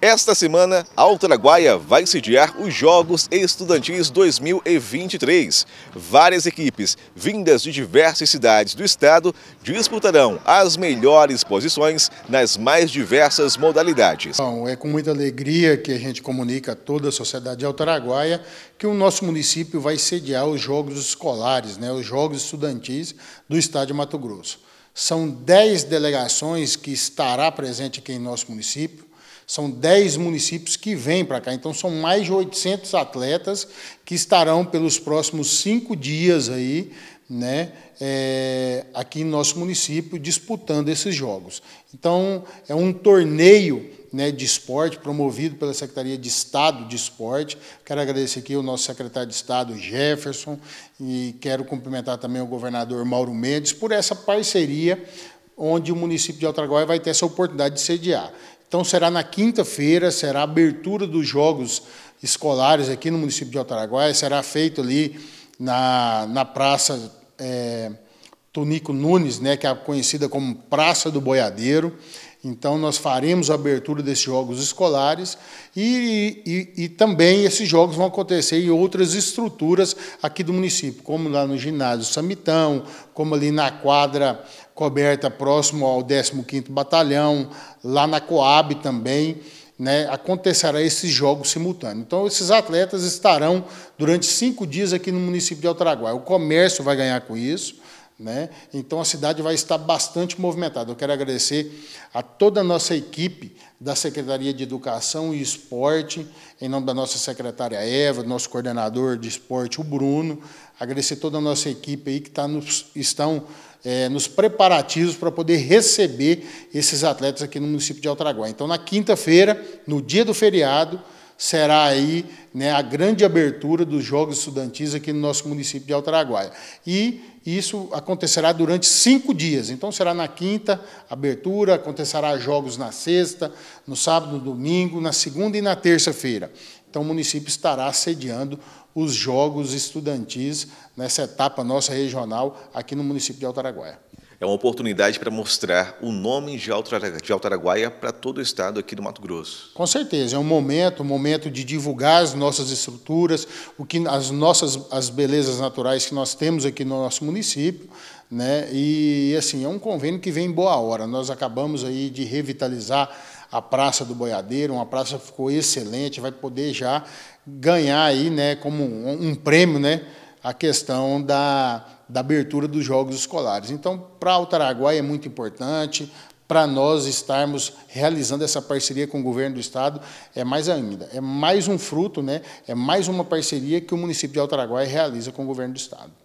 Esta semana, Altaraguaia vai sediar os Jogos Estudantis 2023. Várias equipes, vindas de diversas cidades do estado, disputarão as melhores posições nas mais diversas modalidades. Bom, é com muita alegria que a gente comunica a toda a sociedade de Altaraguaia que o nosso município vai sediar os Jogos Escolares, né, os Jogos Estudantis do estado de Mato Grosso. São 10 delegações que estará presente aqui em nosso município são 10 municípios que vêm para cá, então são mais de 800 atletas que estarão pelos próximos cinco dias aí, né, é, aqui em nosso município disputando esses jogos. Então, é um torneio né, de esporte, promovido pela Secretaria de Estado de Esporte. Quero agradecer aqui o nosso secretário de Estado, Jefferson, e quero cumprimentar também o governador Mauro Mendes por essa parceria onde o município de Altraguai vai ter essa oportunidade de sediar. Então será na quinta-feira, será a abertura dos jogos escolares aqui no município de Altaraguaia, será feito ali na, na praça é, Tonico Nunes, né, que é conhecida como Praça do Boiadeiro. Então, nós faremos a abertura desses jogos escolares e, e, e, também esses jogos vão acontecer em outras estruturas aqui do município, como lá no ginásio Samitão, como ali na quadra coberta próximo ao 15º Batalhão, lá na Coab também, né, acontecerá esses jogos simultâneos. Então, esses atletas estarão durante cinco dias aqui no município de Altraguai. O comércio vai ganhar com isso, né? Então a cidade vai estar bastante movimentada. Eu quero agradecer a toda a nossa equipe da Secretaria de Educação e Esporte, em nome da nossa secretária Eva, nosso coordenador de esporte, o Bruno. Agradecer toda a nossa equipe aí que tá nos, estão é, nos preparativos para poder receber esses atletas aqui no município de Altraguá. Então, na quinta-feira, no dia do feriado, será aí né, a grande abertura dos Jogos Estudantis aqui no nosso município de Altaraguaia. E isso acontecerá durante cinco dias. Então, será na quinta abertura, acontecerá jogos na sexta, no sábado, no domingo, na segunda e na terça-feira. Então, o município estará sediando os Jogos Estudantis nessa etapa nossa regional aqui no município de Altaraguaia é uma oportunidade para mostrar o nome de Araguaia para todo o estado aqui do Mato Grosso. Com certeza, é um momento, um momento de divulgar as nossas estruturas, o que as nossas as belezas naturais que nós temos aqui no nosso município, né? E assim, é um convênio que vem em boa hora. Nós acabamos aí de revitalizar a Praça do Boiadeiro, uma praça que ficou excelente, vai poder já ganhar aí, né, como um, um prêmio, né? a questão da, da abertura dos jogos escolares. Então, para o Taraguai é muito importante, para nós estarmos realizando essa parceria com o governo do estado é mais ainda, é mais um fruto, né? é mais uma parceria que o município de Altaraguai realiza com o governo do estado.